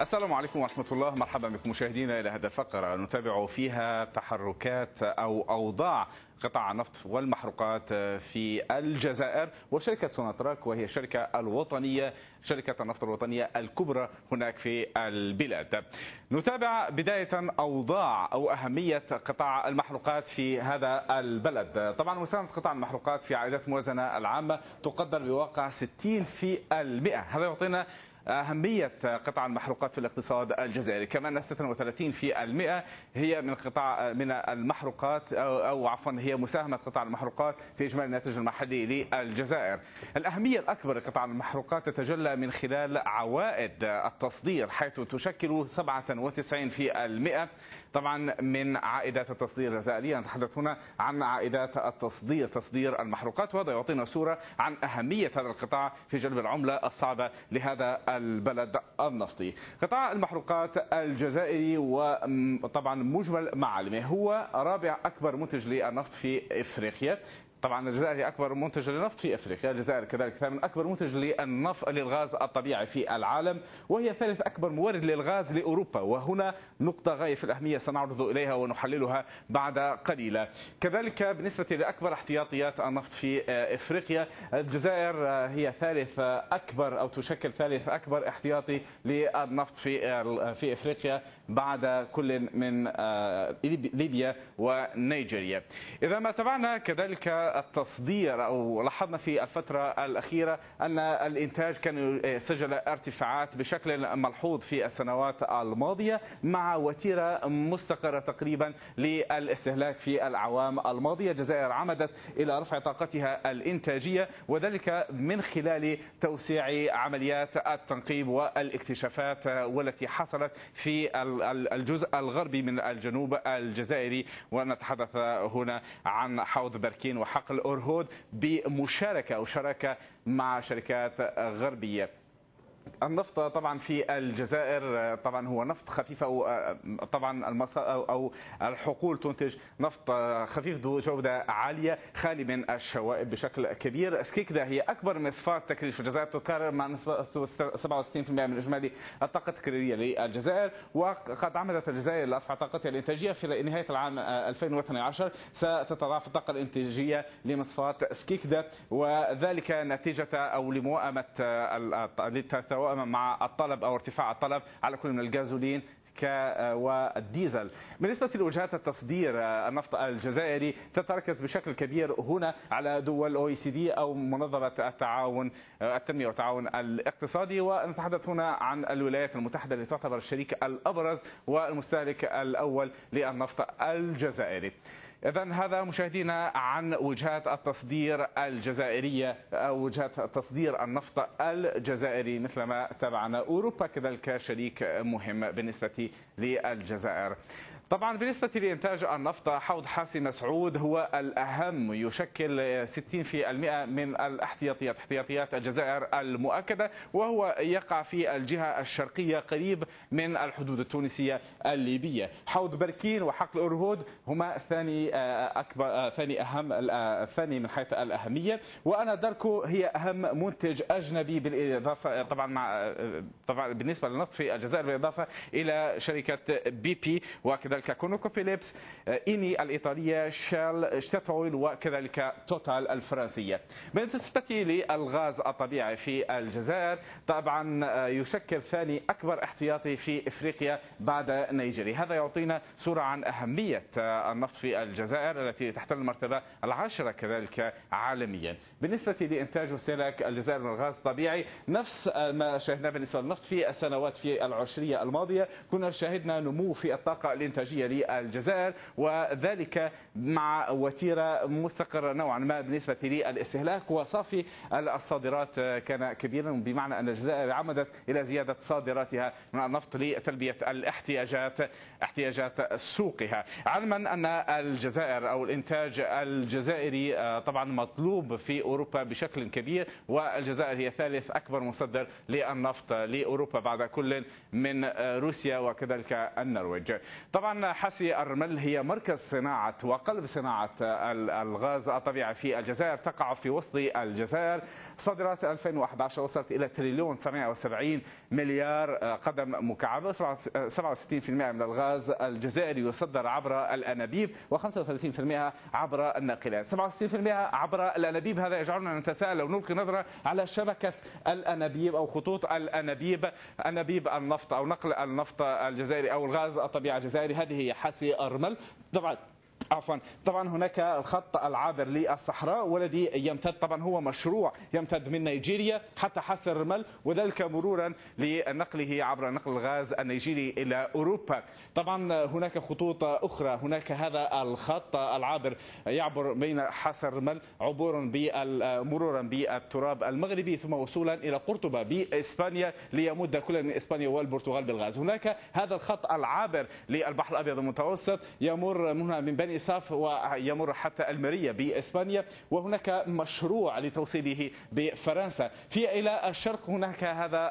السلام عليكم ورحمة الله مرحبا بكم مشاهدينا إلى هذه الفقرة نتابع فيها تحركات أو أوضاع قطاع النفط والمحروقات في الجزائر وشركة سوناتراك وهي الشركة الوطنية شركة النفط الوطنية الكبرى هناك في البلاد نتابع بداية أوضاع أو أهمية قطاع المحروقات في هذا البلد طبعا مساهمة قطاع المحروقات في عائدات الموازنة العامة تقدر بواقع 60% هذا يعطينا أهمية قطاع المحروقات في الاقتصاد الجزائري كما أن 36 في المئة هي من قطاع من المحروقات أو, أو عفوا هي مساهمة قطاع المحروقات في إجمالي الناتج المحلي للجزائر الأهمية الأكبر لقطاع المحروقات تتجلى من خلال عوائد التصدير حيث تشكل 97 في المئة طبعا من عائدات التصدير الجزائرية نتحدث هنا عن عائدات التصدير تصدير المحروقات وهذا يعطينا صورة عن أهمية هذا القطاع في جلب العملة الصعبة لهذا البلد النفطي قطاع المحروقات الجزائري وطبعا مجمل معلمه هو رابع أكبر منتج للنفط في إفريقيا طبعا الجزائر هي اكبر منتج للنفط في افريقيا، الجزائر كذلك ثامن اكبر منتج للنفط للغاز الطبيعي في العالم، وهي ثالث اكبر مورد للغاز لاوروبا، وهنا نقطه غايه في الاهميه سنعرض اليها ونحللها بعد قليله. كذلك بالنسبه لاكبر احتياطيات النفط في افريقيا، الجزائر هي ثالث اكبر او تشكل ثالث اكبر احتياطي للنفط في في افريقيا بعد كل من آه، ليبيا ونيجيريا. اذا ما تابعنا كذلك التصدير أو لاحظنا في الفترة الأخيرة أن الإنتاج كان سجل ارتفاعات بشكل ملحوظ في السنوات الماضية مع وتيرة مستقرة تقريبا للاستهلاك في الأعوام الماضية الجزائر عمدت إلى رفع طاقتها الإنتاجية وذلك من خلال توسيع عمليات التنقيب والاكتشافات والتي حصلت في الجزء الغربي من الجنوب الجزائري ونتحدث هنا عن حوض بركين وحوض حقل أورهود بمشاركة أو شراكة مع شركات غربية النفط طبعا في الجزائر طبعا هو نفط خفيف او آه، طبعا المصا او الحقول تنتج نفط آه، خفيف ذو جوده عاليه خالي من الشوائب بشكل كبير سكيكدا هي اكبر مصفاه تكرير في الجزائر تكرر مع نسبه 67% من اجمالي الطاقه التكريريه للجزائر وقد عمدت الجزائر لرفع طاقتها الانتاجيه في نهايه العام 2012 آه، ستتضاعف الطاقه الانتاجيه لمصفاه سكيكدا وذلك نتيجه او لموائمه سواء مع الطلب او ارتفاع الطلب على كل من الجازولين والديزل بالنسبة لوجهات التصدير النفط الجزائري تتركز بشكل كبير هنا على دول او سي دي أو منظمة التعاون التنمية والتعاون الاقتصادي ونتحدث هنا عن الولايات المتحدة التي تعتبر الشريك الأبرز والمستهلك الأول للنفط الجزائري إذا هذا مشاهدينا عن وجهات التصدير الجزائرية أو وجهات تصدير النفط الجزائري مثلما تابعنا أوروبا كذلك شريك مهم بالنسبة للجزائر طبعا بالنسبة لإنتاج النفط حوض حاسي مسعود هو الأهم يشكل 60% من الاحتياطيات احتياطيات الجزائر المؤكدة وهو يقع في الجهة الشرقية قريب من الحدود التونسية الليبية حوض بركين وحقل أرهود هما ثاني آه، أكبر آه، ثاني أهم آه، ثاني من حيث الأهمية وأنا داركو هي أهم منتج أجنبي بالإضافة طبعا مع طبعا بالنسبة للنفط في الجزائر بالإضافة إلى شركة بي بي وكذا كذلك كونوكو فيليبس آه، إني الإيطالية شال شتاتويل وكذلك توتال الفرنسية بالنسبة للغاز الطبيعي في الجزائر طبعا آه، يشكل ثاني أكبر احتياطي في إفريقيا بعد نيجيريا هذا يعطينا صورة عن أهمية آه، النفط في الجزائر التي تحتل المرتبة العاشرة كذلك عالميا بالنسبة لإنتاج وسلك الجزائر من الغاز الطبيعي نفس ما شاهدناه بالنسبة للنفط في السنوات في العشرية الماضية كنا شاهدنا نمو في الطاقة الإنتاجية الإنتاجية للجزائر وذلك مع وتيرة مستقرة نوعا ما بالنسبة للاستهلاك وصافي الصادرات كان كبيرا بمعنى أن الجزائر عمدت إلى زيادة صادراتها من النفط لتلبية الاحتياجات احتياجات سوقها علما أن الجزائر أو الإنتاج الجزائري آه، طبعا مطلوب في أوروبا بشكل كبير والجزائر هي ثالث أكبر مصدر للنفط لأوروبا بعد كل من آه، روسيا وكذلك النرويج طبعا أمامنا حسي أرمل هي مركز صناعة وقلب صناعة الغاز الطبيعي في الجزائر تقع في وسط الجزائر صادرات 2011 وصلت إلى تريليون 770 مليار آه، قدم مكعب 67% آه، من الغاز الجزائري يصدر عبر الأنابيب و35% عبر الناقلات 67% عبر الأنابيب هذا يجعلنا نتساءل لو نلقي نظرة على شبكة الأنابيب أو خطوط الأنابيب أنابيب النفط أو نقل النفط الجزائري أو الغاز الطبيعي الجزائري هذه حسي أرمل طبعا عفوا طبعا هناك الخط العابر للصحراء والذي يمتد طبعا هو مشروع يمتد من نيجيريا حتى حصر الرمل وذلك مرورا لنقله عبر نقل الغاز النيجيري الى اوروبا طبعا هناك خطوط اخرى هناك هذا الخط العابر يعبر بين حصر الرمل عبورا مرورا بالتراب المغربي ثم وصولا الى قرطبه باسبانيا ليمد كل من اسبانيا والبرتغال بالغاز هناك هذا الخط العابر للبحر الابيض المتوسط يمر هنا من بني الإصاف ويمر حتى المرية بإسبانيا وهناك مشروع لتوصيله بفرنسا في إلى الشرق هناك هذا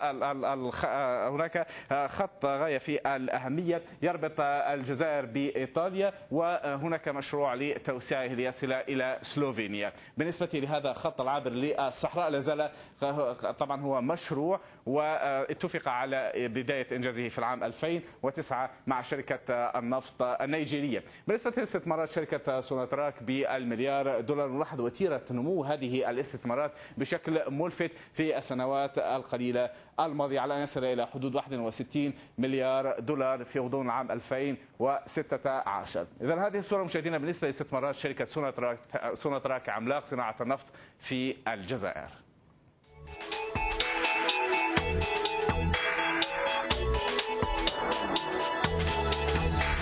هناك خط غاية في الأهمية يربط الجزائر بإيطاليا وهناك مشروع لتوسيعه ليصل إلى سلوفينيا بالنسبة لهذا خط العابر للصحراء لازال طبعا هو مشروع واتفق على بداية إنجازه في العام 2009 مع شركة النفط النيجيرية بالنسبة للاستثمار استثمرت شركة سوناتراك بالمليار دولار نلاحظ وتيرة نمو هذه الاستثمارات بشكل ملفت في السنوات القليلة الماضية على أن يصل إلى حدود 61 مليار دولار في غضون عام 2016 إذا هذه الصورة مشاهدينا بالنسبة لاستثمارات شركة سوناتراك عملاق صناعة النفط في الجزائر